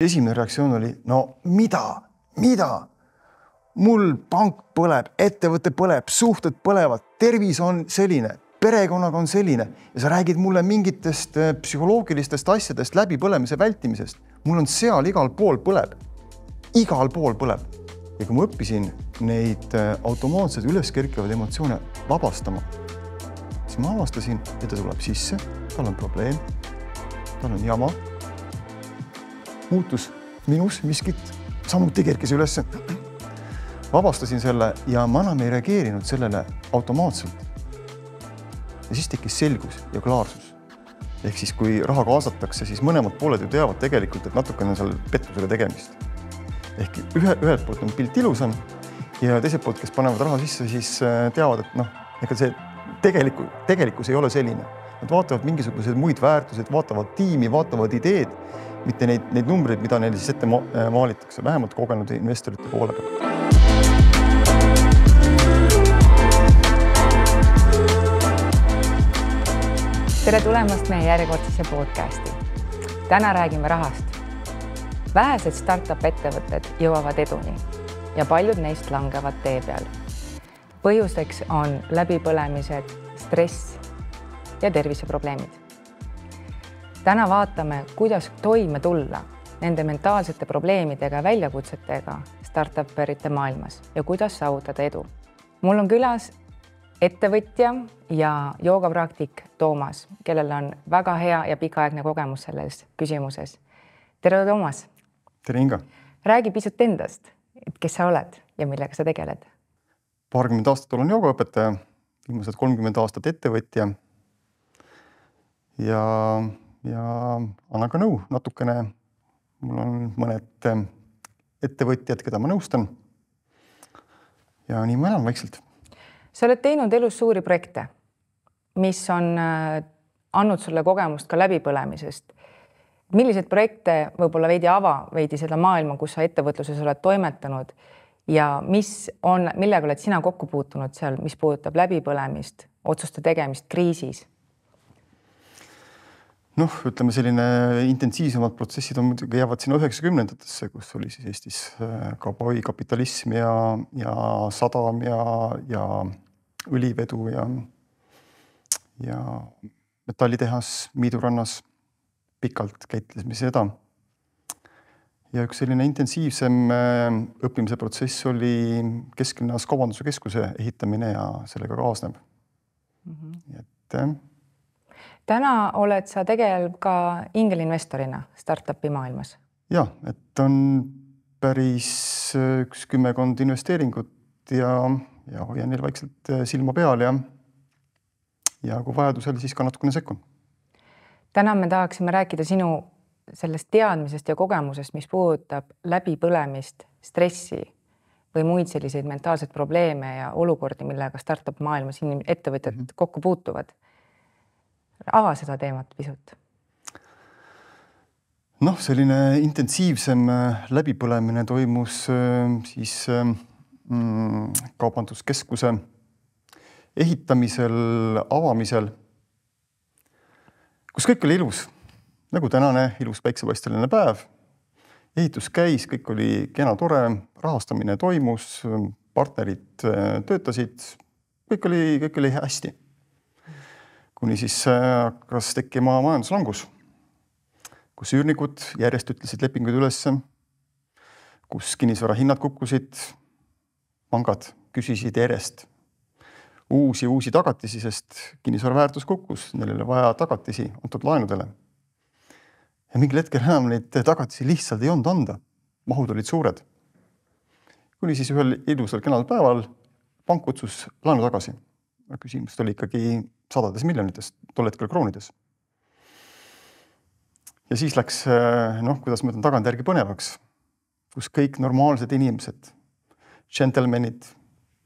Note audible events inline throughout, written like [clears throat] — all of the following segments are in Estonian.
esimene reaktsioon oli, no mida, mida? mul pank põleb, ettevõte põleb, suhted põlevad, tervis on selline, perekonnaga on selline ja sa räägid mulle mingitest eh, psühholoogilistest asjadest, läbipõlemise vältimisest. mul on seal igal pool põleb, igal pool põleb. ja kui ma õppisin neid eh, automaatselt üles kerkivaid emotsioone vabastama, siis ma avastasin, et ta tuleb sisse, tal on probleem, tal on jama muutus minus miskit, samuti kerkis ülesse. vabastasin selle ja ma enam ei reageerinud sellele automaatselt. ja siis tekkis selgus ja klaarsus. ehk siis, kui raha kaasatakse, siis mõlemad pooled ju teavad tegelikult, et natukene on seal pettusega tegemist. ehk ühe, ühelt poolt on pilt ilusam ja teiselt poolt, kes panevad raha sisse, siis äh, teavad, et noh, ega see tegelikku, tegelikkus ei ole selline. Nad vaatavad mingisuguseid muid väärtuseid, vaatavad tiimi, vaatavad ideed mitte neid, neid numbreid, mida neile siis ette äh, maalitakse, vähemalt kogenud investorite poole pealt. tere tulemast meie järjekordsesse podcasti. täna räägime rahast. vähesed startup ettevõtted jõuavad eduni ja paljud neist langevad tee peal. põhjuseks on läbipõlemised, stress ja terviseprobleemid täna vaatame, kuidas toime tulla nende mentaalsete probleemidega, väljakutsetega startup erite maailmas ja kuidas saavutada edu. mul on külas ettevõtja ja joogapraktik Toomas, kellel on väga hea ja pikaaegne kogemus selles küsimuses. tere, Toomas. tere, Inga. räägi pisut endast, et kes sa oled ja millega sa tegeled? paarkümmend aastat olen joogaõpetaja, viimased kolmkümmend aastat ettevõtja. ja ja annan ka nõu natukene. mul on mõned eh, ettevõtjad, keda ma nõustan. ja nii ma elan vaikselt. sa oled teinud elus suuri projekte, mis on eh, andnud sulle kogemust ka läbipõlemisest. milliseid projekte võib-olla veidi ava veidi seda maailma, kus sa ettevõtluses oled toimetanud ja mis on, millega oled sina kokku puutunud seal, mis puudutab läbipõlemist, otsuste tegemist kriisis noh, ütleme selline intensiivsemad protsessid on muidugi jäävad sinna üheksakümnendatesse, kus oli siis Eestis äh, kauboikapitalism ja, ja sadam ja, ja õlivedu ja, ja metallitehas Miidu rannas. pikalt käitlesime seda. ja üks selline intensiivsem äh, õppimise protsess oli kesklinnas kaubanduskeskuse ehitamine ja sellega kaasnev mm. -hmm. et täna oled sa tegelev ka ingelinvestorina startup'i maailmas. ja, et on päris äh, üks kümmekond investeeringut ja, ja hoian neil vaikselt äh, silma peal ja ja kui vajadusel, siis ka natukene sekkun. täna me tahaksime rääkida sinu sellest teadmisest ja kogemusest, mis puudutab läbipõlemist, stressi või muid selliseid mentaalseid probleeme ja olukordi, millega startup maailmas ettevõtjad mm -hmm. kokku puutuvad ava seda teemat pisut noh, selline intensiivsem äh, läbipõlemine toimus äh, siis ähm, mm, kaubanduskeskuse ehitamisel, avamisel, kus kõik oli ilus, nagu tänane ilus päiksepaisteline päev. ehitus käis, kõik oli kena, tore, rahastamine toimus, partnerid äh, töötasid, kõik oli, kõik oli hästi kuni siis äh, hakkas tekkima majanduslangus, kus üürnikud järjest ütlesid lepinguid ülesse, kus kinnisvara hinnad kukkusid, pangad küsisid järjest uusi, uusi tagatisi, sest kinnisvara väärtus kukkus, neil oli vaja tagatisi antud laenudele. ja mingil hetkel enam neid tagatisi lihtsalt ei olnud anda, mahud olid suured. kuni siis ühel ilusal kenal päeval pank kutsus laenu tagasi. küsimust oli ikkagi sadades miljonites, tol hetkel kroonides. ja siis läks eh, noh, kuidas ma ütlen tagantjärgi põnevaks, kus kõik normaalsed inimesed, džentelmenid,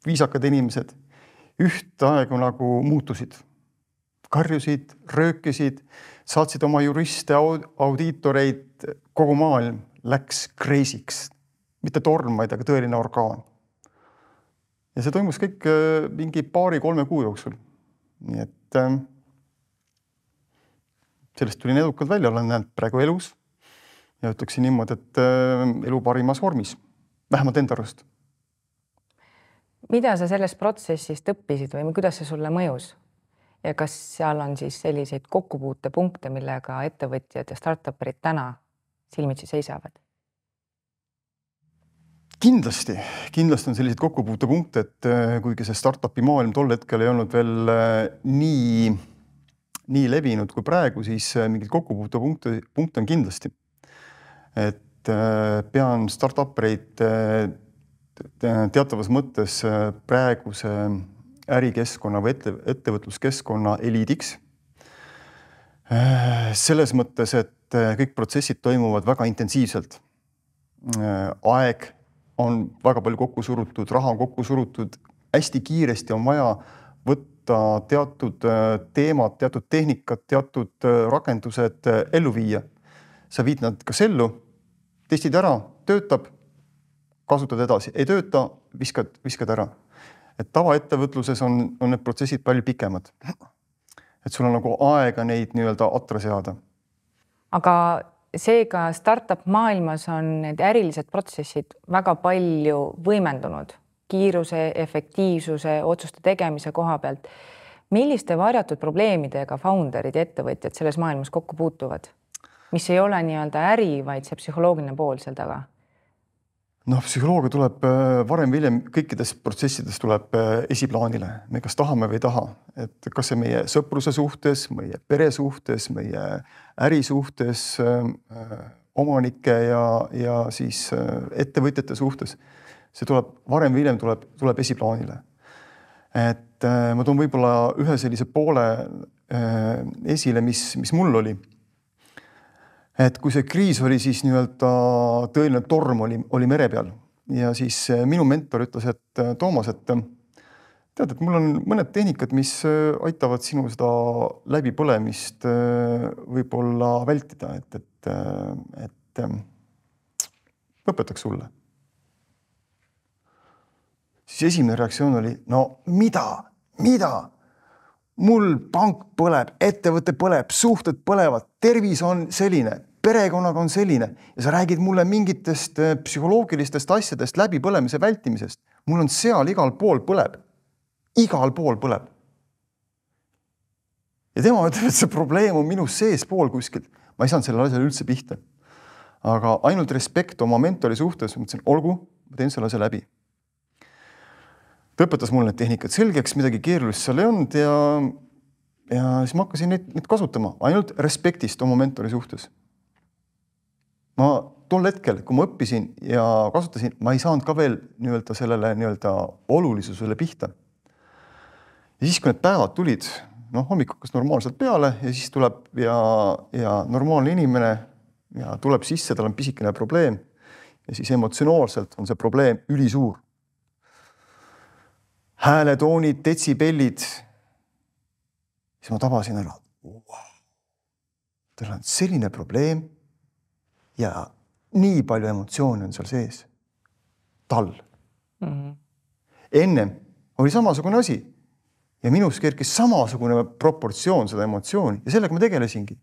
viisakad inimesed ühtaegu nagu muutusid, karjusid, röökisid, saatsid oma juriste, audiitoreid, kogu maailm läks crazy'ks, mitte torm, vaid aga tõeline orkaan. ja see toimus kõik eh, mingi paari-kolme kuu jooksul nii et ähm, sellest tulin edukalt välja, olen näinud praegu elus ja ütleksin niimoodi, et äh, elu parimas vormis, vähemalt enda arust. mida sa sellest protsessist õppisid või kuidas see sulle mõjus? ja kas seal on siis selliseid kokkupuutepunkte, millega ettevõtjad ja startup'id täna silmitsi seisavad? kindlasti, kindlasti on selliseid kokkupuutepunkte, et eh, kuigi see startup'i maailm tol hetkel ei olnud veel eh, nii, nii levinud kui praegu, siis eh, mingeid kokkupuutepunkte, punkte on kindlasti. et pean startup eid teatavas mõttes praeguse ärikeskkonna või ette, ettevõtluskeskkonna eliidiks. selles mõttes, et kõik protsessid toimuvad väga intensiivselt. aeg on väga palju kokku surutud, raha on kokku surutud, hästi kiiresti on vaja võtta teatud äh, teemad, teatud tehnikad, teatud äh, rakendused äh, ellu viia. sa viid nad kas ellu, testid ära, töötab, kasutad edasi, ei tööta, viskad, viskad ära. et tavaettevõtluses on, on need protsessid palju pikemad. et sul on nagu aega neid nii-öelda atra seada. aga seega startup maailmas on need ärilised protsessid väga palju võimendunud kiiruse, efektiivsuse, otsuste tegemise koha pealt. milliste varjatud probleemidega founder'id ja ettevõtjad selles maailmas kokku puutuvad, mis ei ole nii-öelda äri, vaid see psühholoogiline pool seal taga noh, psühholoogia tuleb äh, varem või hiljem kõikides protsessides tuleb äh, esiplaanile, me kas tahame või ei taha, et kas see meie sõpruse suhtes, meie pere suhtes, meie äri suhtes, äh, omanike ja, ja siis ettevõtjate suhtes. see tuleb varem või hiljem tuleb, tuleb esiplaanile. et ma toon võib-olla ühe sellise poole esile, mis, mis mul oli et kui see kriis oli, siis nii-öelda tõeline torm oli, oli mere peal ja siis eh, minu mentor ütles, et eh, Toomas, et eh, tead, et mul on mõned tehnikad, mis aitavad sinu seda läbipõlemist võib-olla vältida, et, et, et õpetaks sulle. siis esimene reaktsioon oli, no mida, mida? mul pank põleb, ettevõte põleb, suhted põlevad, tervis on selline perekonnaga on selline ja sa räägid mulle mingitest äh, psühholoogilistest asjadest läbipõlemise vältimisest. mul on seal igal pool põleb, igal pool põleb. ja tema ütleb, et see probleem on minu seespool kuskil, ma ei saanud sellele asjale üldse pihta. aga ainult respekt oma mentori suhtes, mõtlesin, olgu, ma teen selle asja läbi. ta õpetas mulle need tehnikad selgeks, midagi keerulist seal ei olnud ja ja siis ma hakkasin neid, neid kasutama ainult respektist oma mentori suhtes ma tol hetkel, kui ma õppisin ja kasutasin, ma ei saanud ka veel nii-öelda sellele nii-öelda olulisusele pihta. ja siis, kui need päevad tulid, noh, hommik hakkas normaalselt peale ja siis tuleb ja, ja normaalne inimene ja tuleb sisse, tal on pisikene probleem. ja siis emotsionaalselt on see probleem ülisuur. hääletoonid, detsibellid. siis ma tabasin ära wow.. tal on selline probleem ja nii palju emotsioone on seal sees. tal mm. -hmm. ennem oli samasugune asi ja minus kerkis samasugune proportsioon seda emotsiooni ja sellega ma tegelesingi.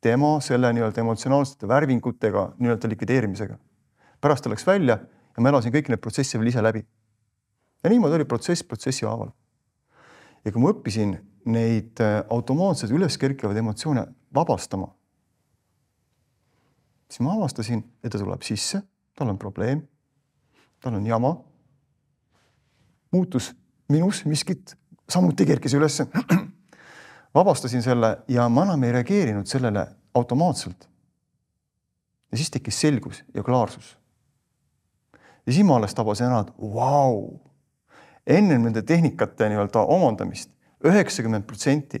tema selle nii-öelda emotsionaalsete värvingutega nii-öelda likvideerimisega. pärast ta läks välja ja ma elasin kõik need protsesse veel ise läbi. ja niimoodi oli protsess protsessi haaval. ja kui ma õppisin neid äh, automaatselt üles kerkivaid emotsioone vabastama siis ma avastasin, et ta tuleb sisse, tal on probleem, tal on jama. muutus minus miskit, samuti kerkis ülesse. [clears throat] vabastasin selle ja ma enam ei reageerinud sellele automaatselt. ja siis tekkis selgus ja klaarsus. ja siis ma alles tabasin ära, et vau wow,, enne nende tehnikate nii-öelda omandamist üheksakümmend protsenti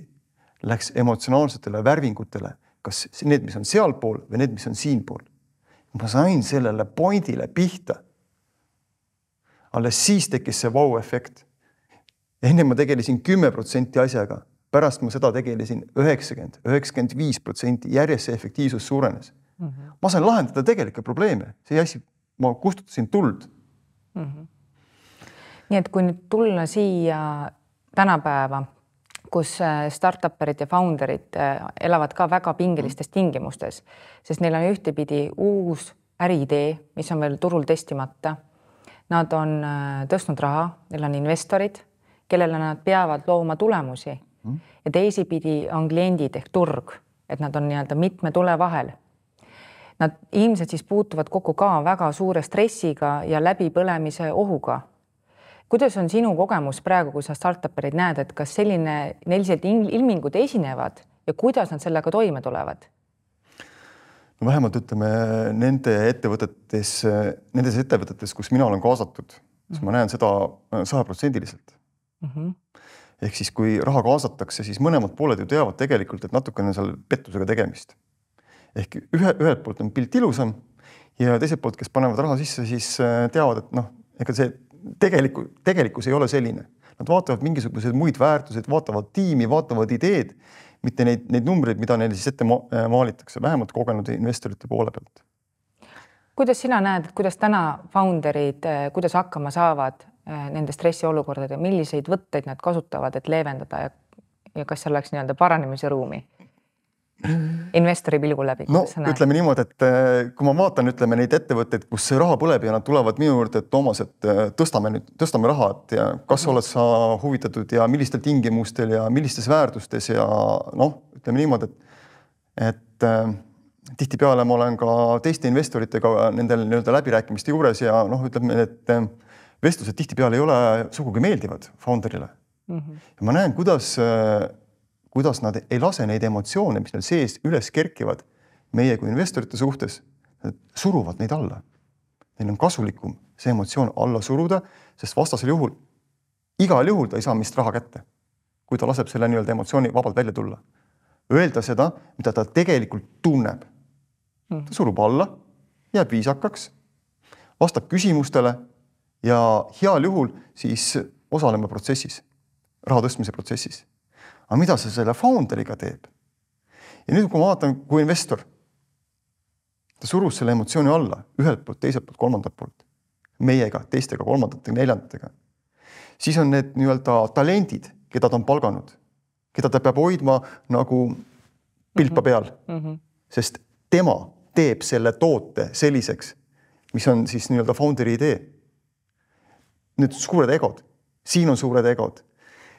läks emotsionaalsetele värvingutele kas need, mis on sealpool või need, mis on siinpool. ma sain sellele pointile pihta. alles siis tekkis see vau-efekt. enne ma tegelesin kümme protsenti asjaga, pärast ma seda tegelesin üheksakümmend, üheksakümmend viis protsenti, järjest see efektiivsus suurenes mm. -hmm. ma sain lahendada tegelikke probleeme, see asi, ma kustutasin tuld mm. -hmm. nii et kui nüüd tulla siia tänapäeva kus äh, startup erid ja founder'id äh, elavad ka väga pingelistes tingimustes, sest neil on ühtepidi uus äriidee, mis on veel turul testimata. Nad on äh, tõstnud raha, neil on investorid, kellele nad peavad looma tulemusi mm. ja teisipidi on kliendid ehk turg, et nad on nii-öelda mitme tule vahel nad ilmselt siis puutuvad kokku ka väga suure stressiga ja läbipõlemise ohuga kuidas on sinu kogemus praegu, kui sa startup eid näed, et kas selline, sellised ilmingud esinevad ja kuidas nad sellega toime tulevad? no vähemalt ütleme nende ettevõtetes, nendes ettevõtetes, kus mina olen kaasatud mm, -hmm. siis ma näen seda äh, sajaprotsendiliselt mm. -hmm. ehk siis, kui raha kaasatakse, siis mõlemad pooled ju teavad tegelikult, et natukene on seal pettusega tegemist. ehk ühe, ühelt poolt on pilt ilusam ja teiselt poolt, kes panevad raha sisse, siis äh, teavad, et noh, ega see tegelikku, tegelikkus ei ole selline. Nad vaatavad mingisuguseid muid väärtuseid, vaatavad tiimi, vaatavad ideed, mitte neid, neid numbreid, mida neile siis ette ma äh, maalitakse, vähemalt kogenud investorite poole pealt. kuidas sina näed, kuidas täna founder'id, äh, kuidas hakkama saavad äh, nende stressiolukordadega, milliseid võtteid nad kasutavad, et leevendada ja, ja kas seal oleks nii-öelda paranemise ruumi? Mhm. investori pilgu läbi. no ütleme niimoodi, et äh, kui ma vaatan, ütleme neid ettevõtteid, kus see raha põleb ja nad tulevad minu juurde, et Toomas, et äh, tõstame nüüd, tõstame raha, et ja kas mhm. oled sa huvitatud ja millistel tingimustel ja millistes väärtustes ja noh, ütleme niimoodi, et et äh, tihtipeale ma olen ka teiste investoritega nendel nii-öelda läbirääkimiste juures ja noh, ütleme, et vestlused tihtipeale ei ole sugugi meeldivad founder'ile mm. -hmm. ja ma näen, kuidas kuidas nad ei lase neid emotsioone, mis neil sees üles kerkivad meie kui investorite suhtes, suruvad neid alla. Neil on kasulikum see emotsioon alla suruda, sest vastasel juhul, igal juhul ta ei saa meist raha kätte. kui ta laseb selle nii-öelda emotsiooni vabalt välja tulla. Öelda seda, mida ta tegelikult tunneb. ta hmm. surub alla, jääb viisakaks, vastab küsimustele ja heal juhul siis osaleme protsessis, raha tõstmise protsessis aga mida sa selle founder'iga teed? ja nüüd, kui ma vaatan kui investor, ta surus selle emotsiooni alla ühelt poolt, teiselt poolt, kolmandalt poolt, meiega, teistega, kolmandatega, neljandatega. siis on need nii-öelda talendid, keda ta on palganud, keda ta peab hoidma nagu pilpa mhm. peal mm, -hmm. sest tema teeb selle toote selliseks, mis on siis nii-öelda founder'i idee. Need suured egod, siin on suured egod,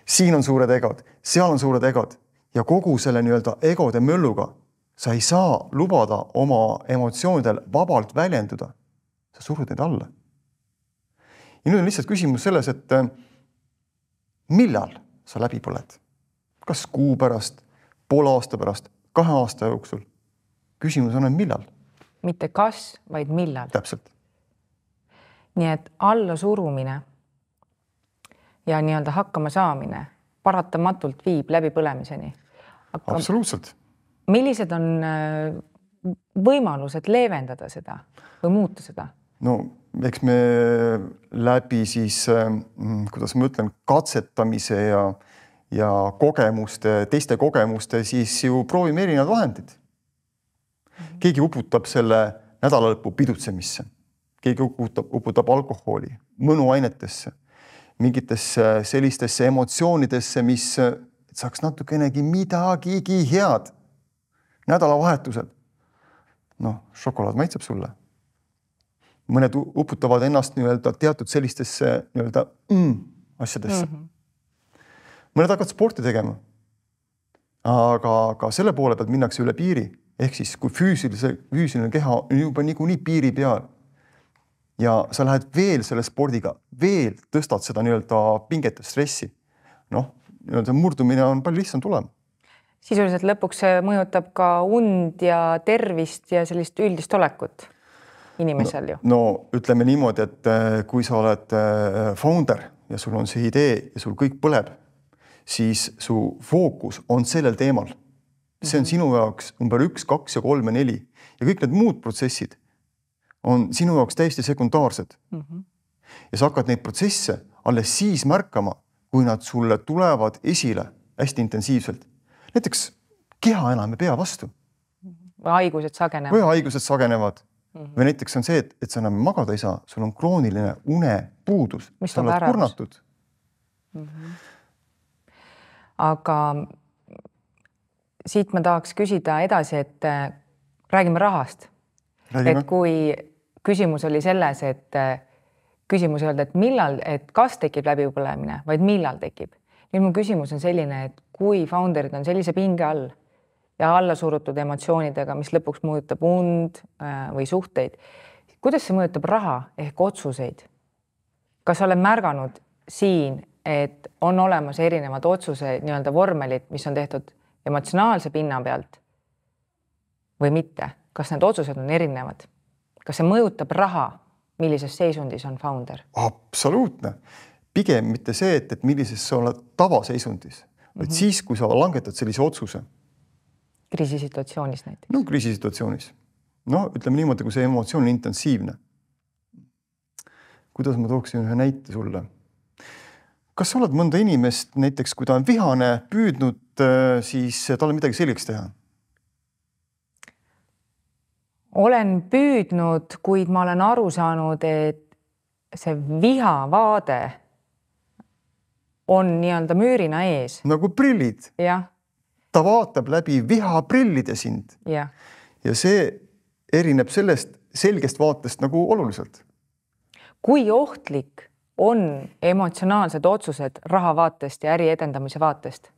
siin on suured egod, seal on suured egod ja kogu selle nii-öelda egode mölluga sa ei saa lubada oma emotsioonidel vabalt väljenduda. sa surud neid alla. ja nüüd on lihtsalt küsimus selles, et eh, millal sa läbi põled, kas kuu pärast, poole aasta pärast, kahe aasta jooksul. küsimus on, et millal. mitte kas, vaid millal. täpselt. nii et allasurumine ja nii-öelda hakkama saamine paratamatult viib läbipõlemiseni. absoluutselt. millised on äh, võimalused leevendada seda või muuta seda? no eks me läbi siis, äh, mm, kuidas ma ütlen, katsetamise ja, ja kogemuste, teiste kogemuste, siis ju proovime erinevaid vahendeid. keegi uputab selle nädalalõpu pidutsemisse, keegi uputab, uputab alkoholi mõnuainetesse mingitesse äh, sellistesse emotsioonidesse, mis äh, saaks natukenegi midagigi head. nädalavahetused. noh, šokolaad maitseb sulle. mõned uputavad ennast nii-öelda teatud sellistesse nii-öelda mm, asjadesse mm. -hmm. mõned hakkavad sporti tegema. aga ka selle poole pealt minnakse üle piiri, ehk siis kui füüsilise, füüsiline keha on juba niikuinii piiri peal ja sa lähed veel selle spordiga, veel tõstad seda nii-öelda pinget ja stressi. noh, nii-öelda murdumine on palju lihtsam tulema. sisuliselt lõpuks see mõjutab ka und ja tervist ja sellist üldist olekut inimesel ju. no, no ütleme niimoodi, et eh, kui sa oled eh, founder ja sul on see idee ja sul kõik põleb, siis su fookus on sellel teemal. see on mhm. sinu jaoks number üks, kaks ja kolm ja neli ja kõik need muud protsessid on sinu jaoks täiesti sekundaarsed mm. -hmm. ja sa hakkad neid protsesse alles siis märkama, kui nad sulle tulevad esile hästi intensiivselt. näiteks keha enam ei pea vastu. Mhm. või haigused sagenevad. või haigused sagenevad mm. -hmm. või näiteks on see, et, et sa enam magada ei saa, sul on krooniline unepuudus. sa oled ärevus. kurnatud mm. -hmm. aga siit ma tahaks küsida edasi, et eh, räägime rahast. et kui küsimus oli selles, et äh, küsimus ei olnud, et millal, et kas tekib läbipõlemine, vaid millal tekib. nüüd mu küsimus on selline, et kui founder'id on sellise pinge all ja allasurutud emotsioonidega, mis lõpuks mõjutab und äh, või suhteid, kuidas see mõjutab raha ehk otsuseid? kas sa oled märganud siin, et on olemas erinevad otsuse nii-öelda vormelid, mis on tehtud emotsionaalse pinna pealt või mitte, kas need otsused on erinevad? kas see mõjutab raha, millises seisundis on founder? absoluutne, pigem mitte see, et, et millises sa oled tavaseisundis, vaid mm -hmm. siis, kui sa langetad sellise otsuse. kriisisituatsioonis näiteks. no kriisisituatsioonis, no ütleme niimoodi, kui see emotsioon on intensiivne. kuidas ma tooksin ühe näite sulle? kas sa oled mõnda inimest näiteks, kui ta on vihane, püüdnud äh, siis äh, talle midagi selgeks teha olen püüdnud, kuid ma olen aru saanud, et see vihavaade on nii-öelda müürina ees. nagu prillid. jah. ta vaatab läbi vihaprillide sind. jah. ja see erineb sellest selgest vaatest nagu oluliselt. kui ohtlik on emotsionaalsed otsused raha vaatest ja äri edendamise vaatest?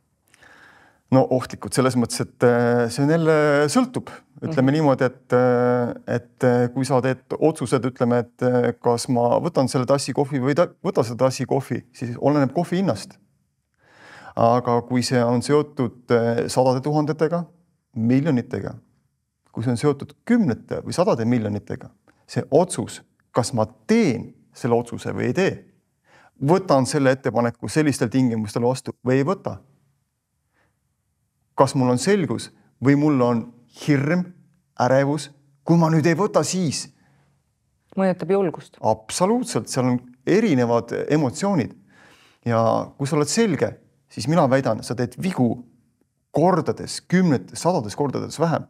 no ohtlikud selles mõttes, et äh, see on jälle sõltub, ütleme mm -hmm. niimoodi, et, äh, et äh, kui sa teed otsused, ütleme, et kas ma võtan selle tassi kohvi või ta, võta seda tassi kohvi, siis oleneb kohvi hinnast. aga kui see on seotud sadade tuhandetega, miljonitega, kui see on seotud kümnete või sadade miljonitega, see otsus, kas ma teen selle otsuse või ei tee, võtan selle ettepaneku sellistel tingimustel vastu või ei võta kas mul on selgus või mul on hirm, ärevus, kui ma nüüd ei võta, siis. mõjutab julgust. absoluutselt, seal on erinevad emotsioonid. ja kui sa oled selge, siis mina väidan, sa teed vigu kordades, kümnetes, sadades kordades vähem.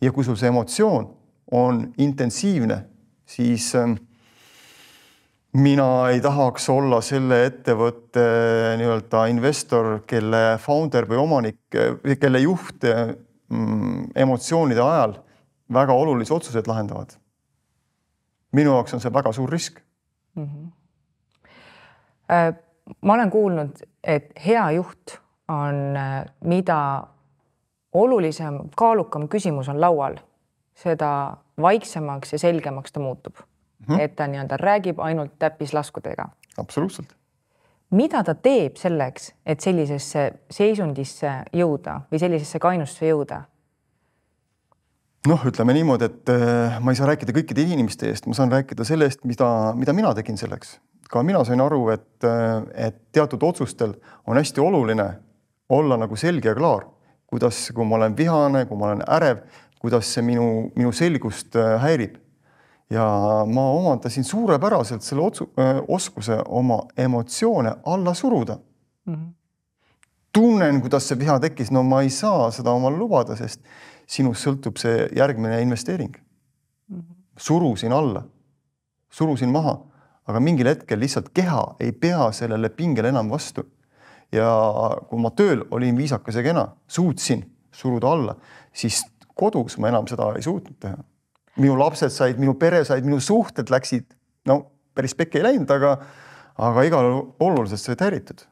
ja kui sul see emotsioon on intensiivne, siis ähm, mina ei tahaks olla selle ettevõtte nii-öelda investor, kelle founder või omanik, kelle juht mm, emotsioonide ajal väga olulisi otsuseid lahendavad. minu jaoks on see väga suur risk mm. -hmm. ma olen kuulnud, et hea juht on, äh, mida olulisem, kaalukam küsimus on laual, seda vaiksemaks ja selgemaks ta muutub -hmm. et ta nii-öelda räägib ainult täppislaskudega. absoluutselt. mida ta teeb selleks, et sellisesse seisundisse jõuda või sellisesse kainusse jõuda? noh, ütleme niimoodi, et äh, ma ei saa rääkida kõikide inimeste eest, ma saan rääkida selle eest, mida, mida mina tegin selleks. ka mina sain aru, et, äh, et teatud otsustel on hästi oluline olla nagu selge ja klaar, kuidas, kui ma olen vihane, kui ma olen ärev, kuidas see minu, minu selgust äh, häirib ja ma omandasin suurepäraselt selle otsu-, äh, oskuse oma emotsioone alla suruda mm. -hmm. tunnen, kuidas see viha tekkis, no ma ei saa seda omale lubada, sest sinust sõltub see järgmine investeering mm. -hmm. surusin alla, surusin maha, aga mingil hetkel lihtsalt keha ei pea sellele pingele enam vastu. ja kui ma tööl olin viisakas ja kena, suutsin suruda alla, siis kodus ma enam seda ei suutnud teha minu lapsed said, minu pere said, minu suhted läksid, no päris pekki ei läinud, aga, aga igal oluliselt said häiritud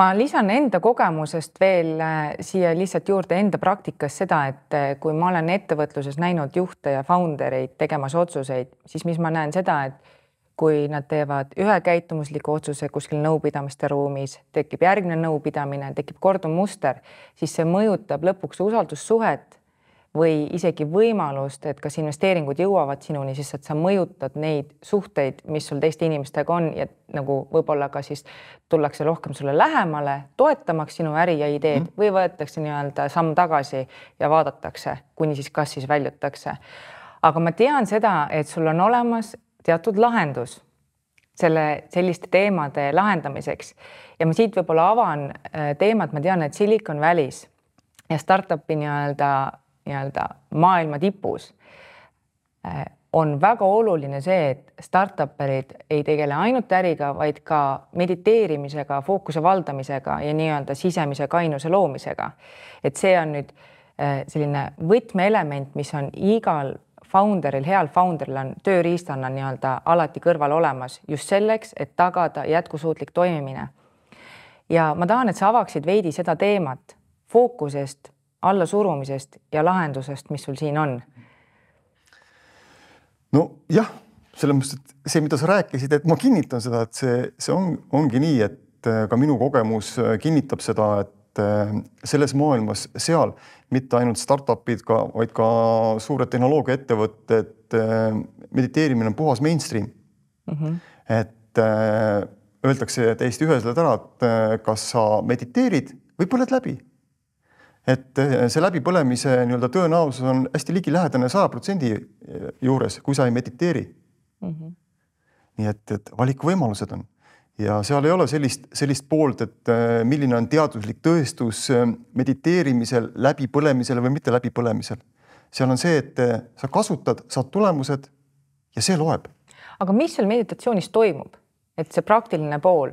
ma lisan enda kogemusest veel äh, siia lihtsalt juurde enda praktikas seda, et äh, kui ma olen ettevõtluses näinud juhte ja founder eid tegemas otsuseid, siis mis ma näen seda, et kui nad teevad ühe käitumusliku otsuse kuskil nõupidamiste ruumis, tekib järgmine nõupidamine, tekib korduv muster, siis see mõjutab lõpuks usaldussuhet või isegi võimalust, et kas investeeringud jõuavad sinuni, siis et sa mõjutad neid suhteid, mis sul teiste inimestega on ja nagu võib-olla ka siis tullakse rohkem sulle lähemale, toetamaks sinu äri ja ideed mm. või võetakse nii-öelda samm tagasi ja vaadatakse, kuni siis kas siis väljutakse. aga ma tean seda, et sul on olemas teatud lahendus selle, selliste teemade lahendamiseks ja ma siit võib-olla avan äh, teemat, ma tean, et Silicon Valley's ja startup'i nii-öelda nii-öelda maailma tipus, äh, on väga oluline see, et startup'erid ei tegele ainult äriga, vaid ka mediteerimisega, fookuse valdamisega ja nii-öelda sisemise kainuse loomisega. et see on nüüd äh, selline võtmeelement, mis on igal founder'il, heal founder'il on tööriistana nii-öelda alati kõrval olemas just selleks, et tagada jätkusuutlik toimimine. ja ma tahan, et sa avaksid veidi seda teemat fookusest allasurumisest ja lahendusest, mis sul siin on? nojah, selles mõttes, et see, mida sa rääkisid, et ma kinnitan seda, et see, see on, ongi nii, et äh, ka minu kogemus äh, kinnitab seda, et äh, selles maailmas seal mitte ainult startup'id ka, vaid ka suured tehnoloogiaettevõtted, mediteerimine on puhas mainstream mm. -hmm. et öeldakse täiesti üheselt ära, et kas sa mediteerid või põled läbi et eh, see läbipõlemise nii-öelda tõenäosus on hästi ligilähedane saja protsendi eh, juures, kui sa ei mediteeri mm. -hmm. nii et, et valikuvõimalused on ja seal ei ole sellist, sellist poolt, et eh, milline on teaduslik tõestus mediteerimisel, läbipõlemisel või mitte läbipõlemisel. seal on see, et sa kasutad, saad tulemused ja see loeb. aga mis seal meditatsioonis toimub, et see praktiline pool?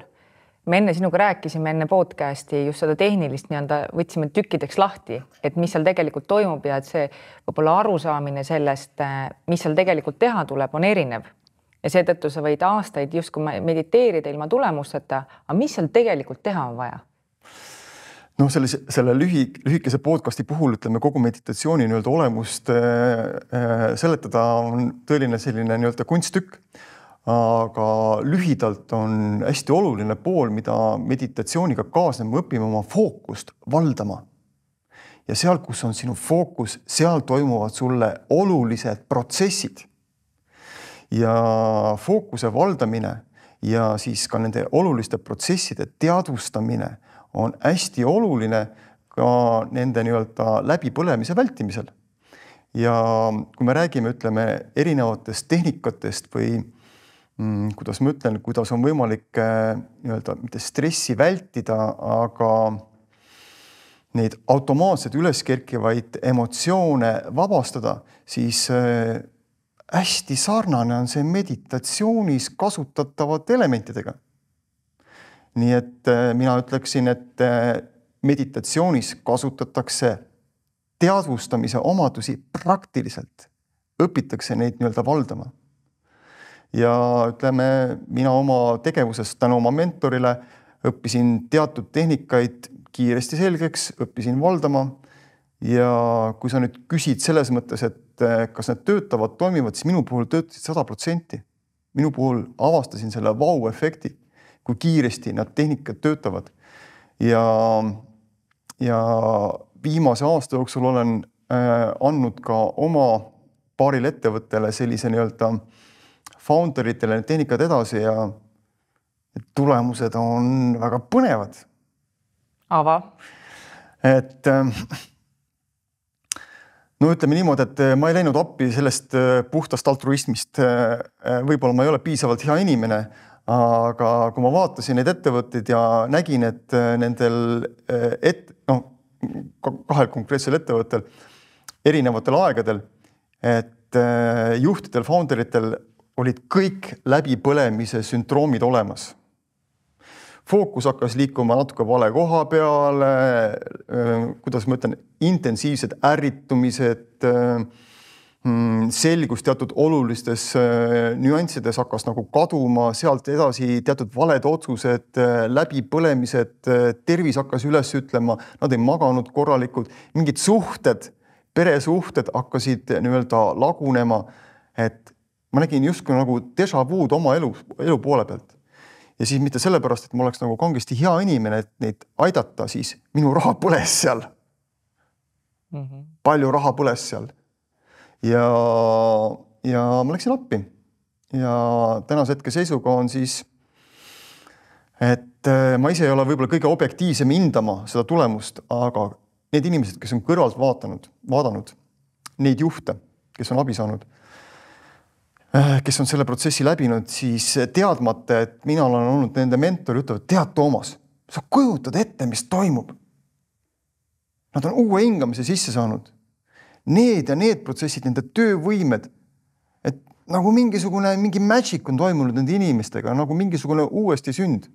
me enne sinuga rääkisime enne podcast'i just seda tehnilist nii-öelda võtsime tükkideks lahti, et mis seal tegelikult toimub ja et see võib-olla arusaamine sellest, äh, mis seal tegelikult teha tuleb, on erinev. ja seetõttu sa võid aastaid justkui mediteerida ilma tulemusteta, aga mis seal tegelikult teha on vaja? noh, selle, selle lühi, lühikese podcast'i puhul ütleme kogu meditatsiooni nii-öelda olemust äh, äh seletada on tõeline selline nii-öelda kunsttükk aga lühidalt on hästi oluline pool, mida meditatsiooniga kaasneb, me õpime oma fookust valdama. ja seal, kus on sinu fookus, seal toimuvad sulle olulised protsessid. ja fookuse valdamine ja siis ka nende oluliste protsesside teadvustamine on hästi oluline ka nende nii-öelda läbipõlemise vältimisel. ja kui me räägime, ütleme erinevatest tehnikatest või Mm, kuidas ma ütlen, kuidas on võimalik äh, nii-öelda mitte stressi vältida, aga neid automaatselt üles kerkivaid emotsioone vabastada, siis äh, hästi sarnane on see meditatsioonis kasutatavate elementidega. nii et äh, mina ütleksin, et meditatsioonis kasutatakse teadvustamise omadusi praktiliselt, õpitakse neid nii-öelda valdama ja ütleme, mina oma tegevuses tänu oma mentorile õppisin teatud tehnikaid kiiresti selgeks, õppisin valdama. ja kui sa nüüd küsid selles mõttes, et eh, kas need töötavad, toimivad, siis minu puhul töötasid sada protsenti. minu puhul avastasin selle vau-efekti, kui kiiresti nad tehnikad töötavad. ja, ja viimase aasta jooksul olen eh, andnud ka oma paarile ettevõttele sellise nii-öelda äh, founder itele need tehnikad edasi ja tulemused on väga põnevad. ava. et ähm, no ütleme niimoodi, et äh, ma ei läinud appi sellest äh, puhtast altruismist. Äh, võib-olla ma ei ole piisavalt hea inimene, aga kui ma vaatasin neid ettevõtteid ja nägin, et nendel et noh, kahel konkreetsel ettevõttel erinevatel aegadel, et juhtidel, founder itel olid kõik läbipõlemise sündroomid olemas. fookus hakkas liikuma natuke vale koha peale, äh, kuidas ma ütlen, intensiivsed ärritumised, äh, mm, selgus teatud olulistes äh, nüanssides hakkas nagu kaduma, sealt edasi teatud valed otsused, läbipõlemised, tervis hakkas üles ütlema, nad ei maganud korralikult, mingid suhted, peresuhted hakkasid nii-öelda lagunema, et ma nägin justkui nagu déjà vu'd oma elu, elu poole pealt. ja siis mitte sellepärast, et ma oleks nagu kangesti hea inimene, et neid aidata, siis minu raha põles seal mm. -hmm. palju raha põles seal. ja, ja ma läksin appi ja tänase hetke seisuga on siis, et äh, ma ise ei ole võib-olla kõige objektiivsem hindama seda tulemust, aga need inimesed, kes on kõrvalt vaatanud, vaadanud neid juhte, kes on abi saanud Äh, kes on selle protsessi läbinud, siis teadmata, et mina olen olnud nende mentor, ütlevad, tead, Toomas, sa kujutad ette, mis toimub. Nad on uue hingamise sisse saanud. Need ja need protsessid, nende töövõimed, et nagu mingisugune, mingi magic on toimunud nende inimestega, nagu mingisugune uuesti sünd.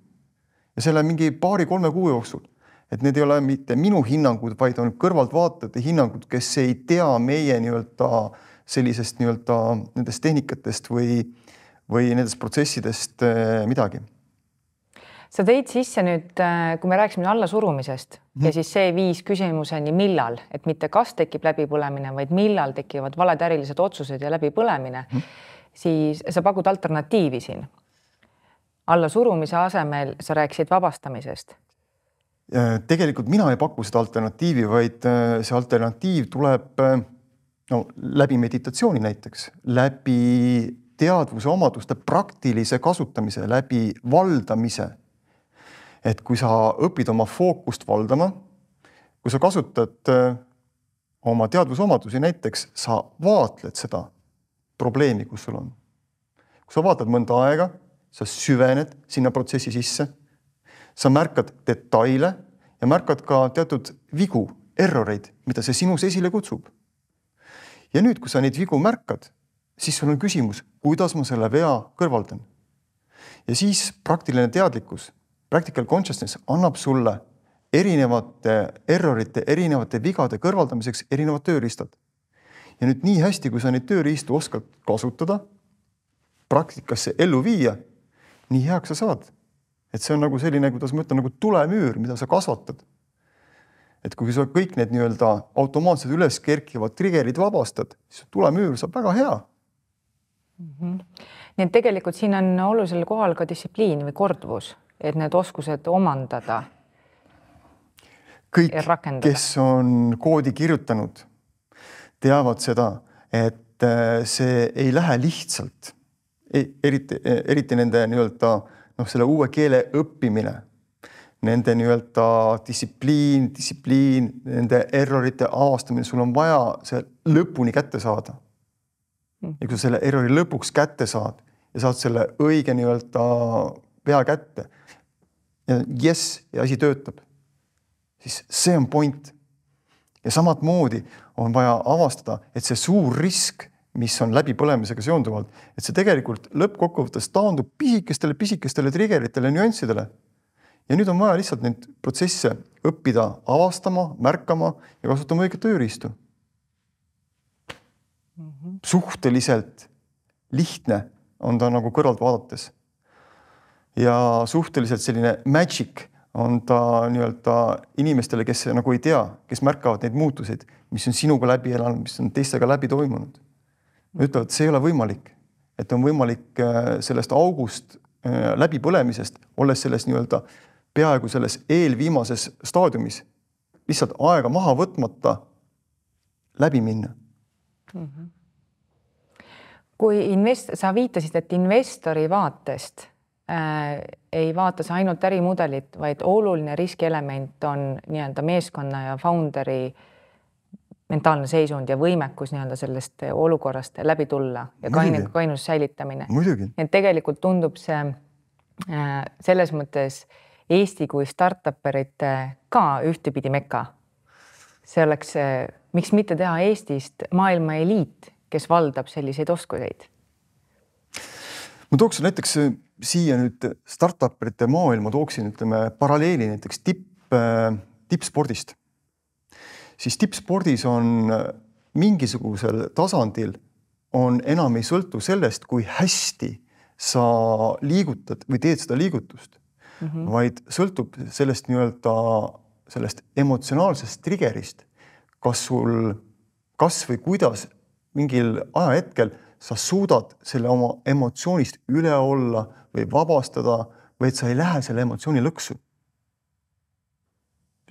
ja selle mingi paari-kolme kuu jooksul, et need ei ole mitte minu hinnangud, vaid on kõrvaltvaatajate hinnangud, kes ei tea meie nii-öelda äh, sellisest nii-öelda nendest tehnikatest või, või nendest protsessidest eh, midagi. sa tõid sisse nüüd, eh, kui me rääkisime allasurumisest mm -hmm. ja siis see viis küsimuseni, millal, et mitte kas tekib läbipõlemine, vaid millal tekivad valed ärilised otsused ja läbipõlemine mm, -hmm. siis sa pakud alternatiivi siin. allasurumise asemel sa rääkisid vabastamisest eh, tegelikult mina ei paku seda alternatiivi, vaid see alternatiiv tuleb no läbi meditatsiooni näiteks, läbi teadvuse omaduste praktilise kasutamise, läbi valdamise. et kui sa õpid oma fookust valdama, kui sa kasutad äh, oma teadvusomadusi, näiteks sa vaatled seda probleemi, kus sul on. kui sa vaatad mõnda aega, sa süvened sinna protsessi sisse. sa märkad detaile ja märkad ka teatud vigu, erroreid, mida see sinus esile kutsub ja nüüd, kui sa neid vigu märkad, siis sul on küsimus, kuidas ma selle vea kõrvaldan. ja siis praktiline teadlikkus, practical consciousness annab sulle erinevate errorite, erinevate vigade kõrvaldamiseks erinevad tööriistad. ja nüüd nii hästi, kui sa neid tööriistu oskad kasutada, praktikasse ellu viia, nii heaks sa saad. et see on nagu selline, kuidas ma ütlen, nagu tulemüür, mida sa kasvatad et kui sa kõik need nii-öelda automaatselt üles kerkivad trigger'id vabastad, siis tulemüür saab väga hea mm. -hmm. nii et tegelikult siin on olulisel kohal ka distsipliin või korduvus, et need oskused omandada. kõik, kes on koodi kirjutanud, teavad seda, et äh, see ei lähe lihtsalt, e-, eriti, e-, eriti nende nii-öelda noh, selle uue keele õppimine nende nii-öelda distsipliin, distsipliin, nende errorite avastamine, sul on vaja see lõpuni kätte saada. Hmm. ja kui sa selle errori lõpuks kätte saad ja saad selle õige nii-öelda pea kätte. ja jess ja asi töötab. siis see on point. ja samamoodi on vaja avastada, et see suur risk, mis on läbipõlemisega seonduvalt, et see tegelikult lõppkokkuvõttes taandub pisikestele, pisikestele trigeritele, nüanssidele ja nüüd on vaja lihtsalt neid protsesse õppida avastama, märkama ja kasutama õiget tööriistu mm. -hmm. suhteliselt lihtne on ta nagu kõrvalt vaadates. ja suhteliselt selline magic on ta nii-öelda inimestele, kes nagu ei tea, kes märkavad neid muutuseid, mis on sinuga läbi elanud, mis on teistega läbi toimunud. ütlevad, see ei ole võimalik, et on võimalik äh, sellest august äh, läbipõlemisest, olles selles nii-öelda äh, peaaegu selles eelviimases staadiumis lihtsalt aega maha võtmata läbi minna mm. -hmm. kui invest-, sa viitasid, et investori vaatest äh, ei vaata sa ainult ärimudelit, vaid oluline riskielement on nii-öelda meeskonna ja founder'i mentaalne seisund ja võimekus nii-öelda sellest olukorrast läbi tulla ja kaine, kainus säilitamine. et tegelikult tundub see äh, selles mõttes äh, Eesti kui startup erite ka ühtepidi meka. see oleks, eh, miks mitte teha Eestist maailma eliit, kes valdab selliseid oskuseid? ma tooksin näiteks eh, siia nüüd startup erite maailma, tooksin, ütleme paralleeli näiteks tipp, eh, tippspordist. siis tippspordis on mingisugusel tasandil on enam ei sõltu sellest, kui hästi sa liigutad või teed seda liigutust mm, -hmm. vaid sõltub sellest nii-öelda sellest emotsionaalsest trigerist. kas sul, kas või kuidas mingil ajahetkel sa suudad selle oma emotsioonist üle olla või vabastada või et sa ei lähe selle emotsiooni lõksu.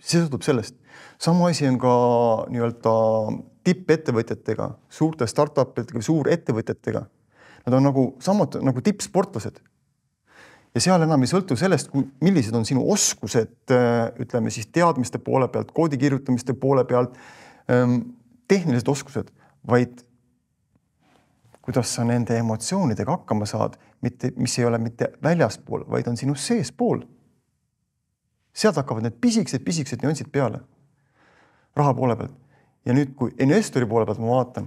see sõltub sellest. sama asi on ka nii-öelda tippettevõtjatega, suurte startup idega, suurettevõtjatega. Nad on nagu samad nagu tippsportlased ja seal enam ei sõltu sellest, millised on sinu oskused, äh, ütleme siis teadmiste poole pealt, koodi kirjutamiste poole pealt, ähm, tehnilised oskused, vaid kuidas sa nende emotsioonidega hakkama saad, mitte, mis ei ole mitte väljaspool, vaid on sinu seespool. sealt hakkavad need pisikesed, pisikesed nüansid peale. raha poole pealt ja nüüd, kui investori poole pealt ma vaatan,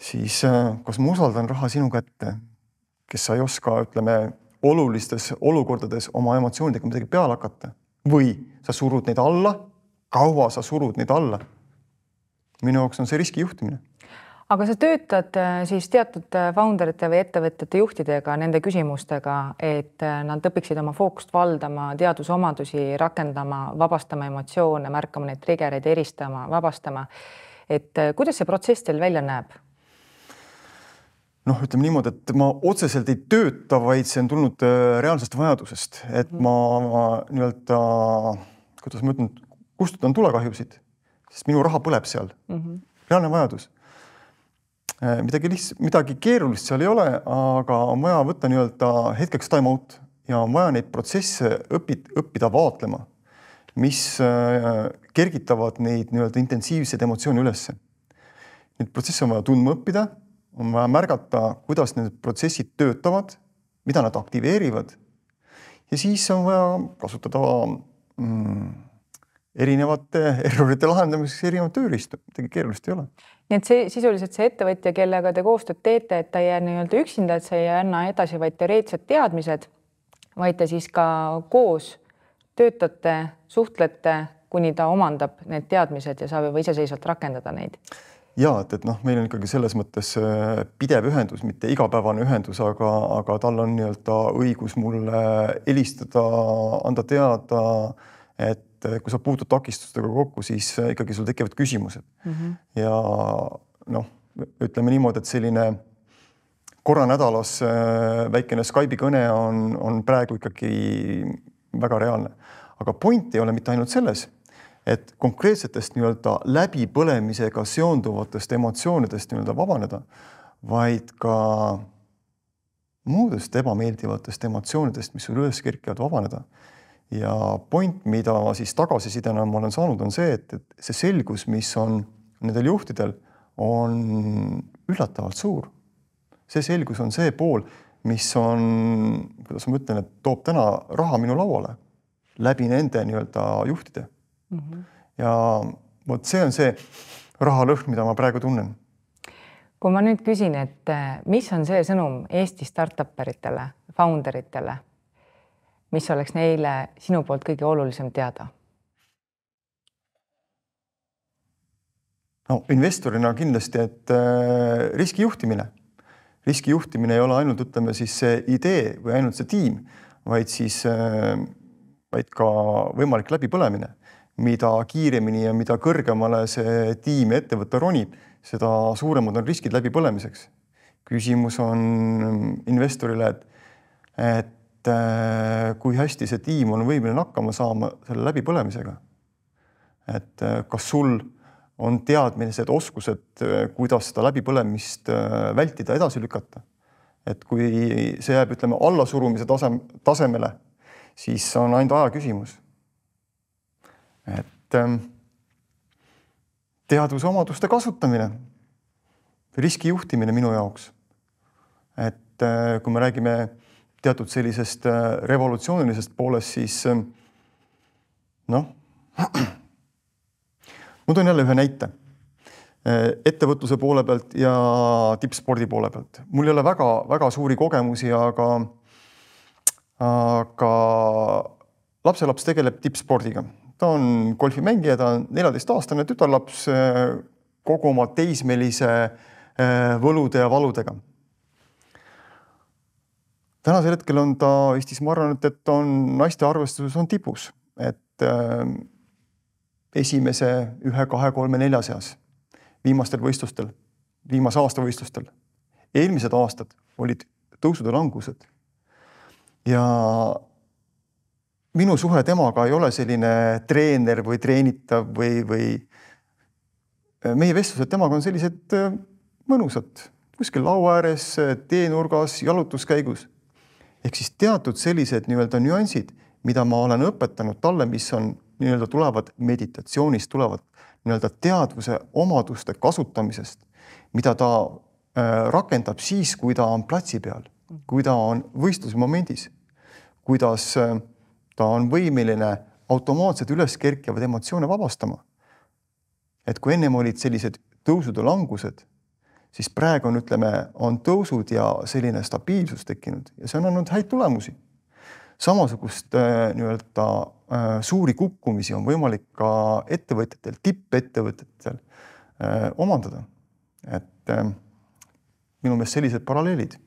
siis äh, kas ma usaldan raha sinu kätte, kes sa ei oska, ütleme olulistes olukordades oma emotsioonidega midagi peale hakata või sa surud neid alla, kaua sa surud neid alla. minu jaoks on see riskijuhtimine. aga sa töötad äh, siis teatud äh, founder ite või ettevõtete juhtidega nende küsimustega, et äh, nad õpiksid oma fookust valdama, teadusomadusi rakendama, vabastama emotsioone, märkama neid trigereid, eristama, vabastama. et kuidas see protsess teil välja näeb? noh, ütleme niimoodi, et ma otseselt ei tööta, vaid see on tulnud äh, reaalsest vajadusest, et mm. ma, ma nii-öelda, kuidas ma ütlen, kustutan tulekahjusid, sest minu raha põleb seal mm. -hmm. reaalne vajadus. Äh, midagi lihtsalt, midagi keerulist seal ei ole, aga on vaja võtta nii-öelda hetkeks time out ja on vaja neid protsesse õpid, õppida vaatlema, mis äh, kergitavad neid nii-öelda intensiivseid emotsioone ülesse. Neid protsesse on vaja tundma õppida on vaja märgata, kuidas need protsessid töötavad, mida nad aktiveerivad. ja siis on vaja kasutada mm, erinevate [laughs] errorite lahendamiseks erinevaid tööriistu, midagi keerulist ei ole. nii et see sisuliselt see ettevõtja, kellega te koostööd teete, et ta ei jää nii-öelda üksinda, et sa ei anna edasi vaid teoreetilised teadmised, vaid te siis ka koos töötate, suhtlete, kuni ta omandab need teadmised ja saab juba iseseisvalt rakendada neid ja et, et noh, meil on ikkagi selles mõttes äh, pidev ühendus, mitte igapäevane ühendus, aga, aga tal on nii-öelda õigus mulle helistada, anda teada, et äh, kui sa puutud takistustega kokku, siis äh, ikkagi sul tekivad küsimused mm. -hmm. ja noh, ütleme niimoodi, et selline korra nädalas väikene Skype'i kõne on, on praegu ikkagi väga reaalne, aga point ei ole mitte ainult selles et konkreetsetest nii-öelda läbipõlemisega seonduvatest emotsioonidest nii-öelda vabaneda, vaid ka muudest ebameeldivatest emotsioonidest, mis sul üles kerkivad, vabaneda. ja point, mida ma siis tagasisidena ma olen saanud, on see, et, et see selgus, mis on nendel juhtidel, on üllatavalt suur. see selgus on see pool, mis on, kuidas ma ütlen, et toob täna raha minu lauale läbi nende nii-öelda juhtide mm. -hmm. ja vot see on see rahalõhn, mida ma praegu tunnen. kui ma nüüd küsin, et äh, mis on see sõnum Eesti startup eritele, founder itele, mis oleks neile sinu poolt kõige olulisem teada? no investorina kindlasti, et äh, riskijuhtimine, riskijuhtimine ei ole ainult, ütleme siis see idee või ainult see tiim, vaid siis äh, vaid ka võimalik läbipõlemine mida kiiremini ja mida kõrgemale see tiim ja ettevõte ronib, seda suuremad on riskid läbipõlemiseks. küsimus on investorile, et, et äh, kui hästi see tiim on võimeline hakkama saama selle läbipõlemisega. et äh, kas sul on teadmised, oskused, äh, kuidas seda läbipõlemist vältida, edasi lükata. et kui see jääb, ütleme, allasurumise tasem, tasemele, siis on ainult aja küsimus et ähm, teadvuse omaduste kasutamine, riski juhtimine minu jaoks. et äh, kui me räägime teatud sellisest äh, revolutsioonilisest poolest, siis ähm, noh, [clears throat] ma toon jälle ühe näite äh, ettevõtluse poole pealt ja tippspordi poole pealt. mul ei ole väga-väga suuri kogemusi, aga, aga lapselaps tegeleb tippspordiga ta on golfimängija, ta on neljateistaastane tütarlaps äh, kogu oma teismelise äh, võlude ja valudega. tänasel hetkel on ta Eestis, ma arvan, et, et on naiste arvestuses on tipus, et äh, esimese ühe, kahe, kolme, nelja seas viimastel võistlustel, viimase aasta võistlustel. eelmised aastad olid tõusud ja langused. ja minu suhe temaga ei ole selline treener või treenitav või, või äh, meie vestlused temaga on sellised äh, mõnusad, kuskil laua ääres, äh, teenurgas, jalutuskäigus. ehk siis teatud sellised nii-öelda nüansid, mida ma olen õpetanud talle, mis on nii-öelda tulevad meditatsioonist, tulevad nii-öelda teadvuse omaduste kasutamisest, mida ta rakendab siis, kui ta on platsi peal, kui ta on võistlusmomendis, kuidas äh, ta on võimeline automaatselt üles kerkivaid emotsioone vabastama. et kui ennem olid sellised tõusud ja langused, siis praegu on, ütleme, on tõusud ja selline stabiilsus tekkinud ja see on andnud häid tulemusi. samasugust äh, nii-öelda äh, suuri kukkumisi on võimalik ka ettevõtjatel, tippettevõtjatel äh, omandada. et äh, minu meelest sellised paralleelid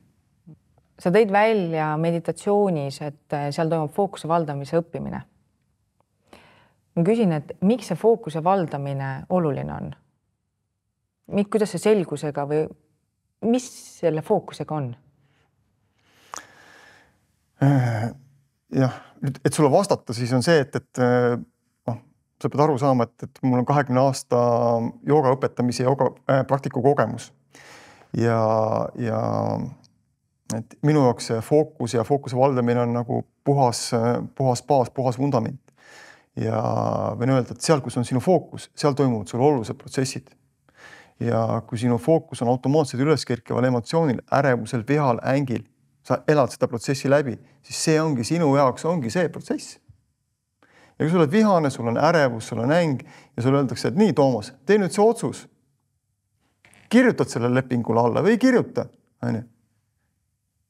sa tõid välja meditatsioonis, et eh, seal toimub fookuse valdamise õppimine. ma küsin, et miks see fookuse valdamine oluline on? kuidas see selgusega või mis selle fookusega on? Äh, jah, nüüd, et sulle vastata, siis on see, et, et eh, noh, sa pead aru saama, et, et mul on kahekümne aasta jooga õpetamise, jooga äh, praktiku kogemus ja, ja et minu jaoks see fookus ja fookuse valdamine on nagu puhas, puhas baas, puhas vundament. ja võin öelda, et seal, kus on sinu fookus, seal toimuvad sul olulised protsessid. ja kui sinu fookus on automaatselt üles kerkival emotsioonil, ärevusel, vihal, ängil, sa elad seda protsessi läbi, siis see ongi sinu jaoks ongi see protsess. ja kui sa oled vihane, sul on ärevus, sul on äng ja sulle öeldakse, et nii, Toomas, tee nüüd see otsus. kirjutad sellele lepingule alla või ei kirjuta, onju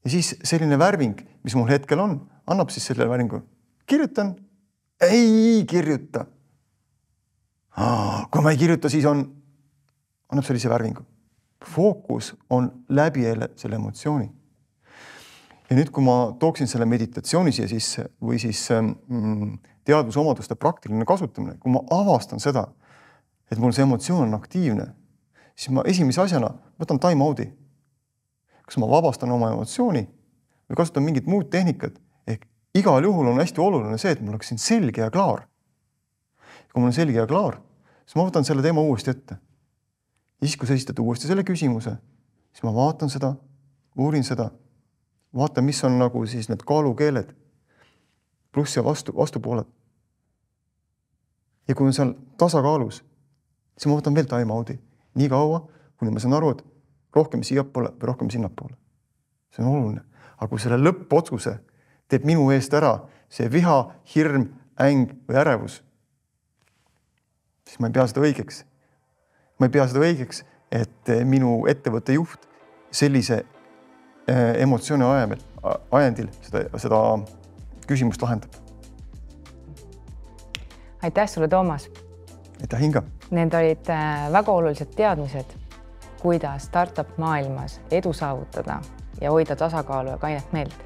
ja siis selline värving, mis mul hetkel on, annab siis selle värvingu. kirjutan? ei kirjuta. kui ma ei kirjuta, siis on, annab sellise värvingu. fookus on läbi selle emotsiooni. ja nüüd, kui ma tooksin selle meditatsiooni siia sisse või siis mm, teadvusomaduste praktiline kasutamine, kui ma avastan seda, et mul see emotsioon on aktiivne, siis ma esimese asjana võtan time out'i kas ma vabastan oma emotsiooni või kasutan mingit muud tehnikat. ehk igal juhul on hästi oluline see, et mul oleks siin selge ja klaar. kui mul on selge ja klaar, siis ma võtan selle teema uuesti ette. ja siis, kui sa esitad uuesti selle küsimuse, siis ma vaatan seda, uurin seda, vaatan, mis on nagu siis need kaalukeeled, pluss ja vastu, vastupooled. ja kui on seal tasakaalus, siis ma võtan veel time out'i nii kaua, kuni ma saan aru, et rohkem siiapoole või rohkem sinnapoole. see on oluline, aga kui selle lõppotsuse teeb minu eest ära see viha, hirm, äng või ärevus, siis ma ei pea seda õigeks. ma ei pea seda õigeks, et eh, minu ettevõtte juht sellise eh, emotsiooni ajamel, ajendil seda, seda küsimust lahendab. aitäh sulle, Toomas. aitäh, Inga. Need olid eh, väga olulised teadmised kuidas startup maailmas edu saavutada ja hoida tasakaalu ja kainet meelt.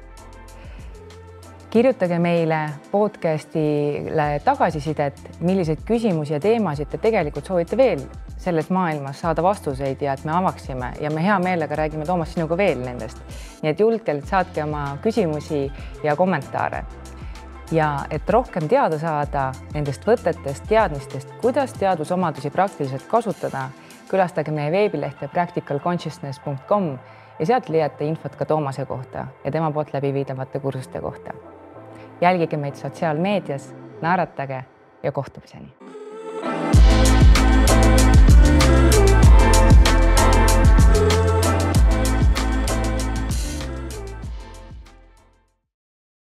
kirjutage meile podcastile tagasisidet, milliseid küsimusi ja teemasid te tegelikult soovite veel selles maailmas saada vastuseid ja et me avaksime ja me hea meelega räägime, Toomas, sinuga veel nendest. nii et julgelt saatke oma küsimusi ja kommentaare ja et rohkem teada saada nendest võtetest, teadmistest, kuidas teadusomadusi praktiliselt kasutada külastage meie veebilehte practicalconsciousness.com ja sealt leiate infot ka Toomase kohta ja tema poolt läbiviidavate kursuste kohta. jälgige meid sotsiaalmeedias, naeratage ja kohtumiseni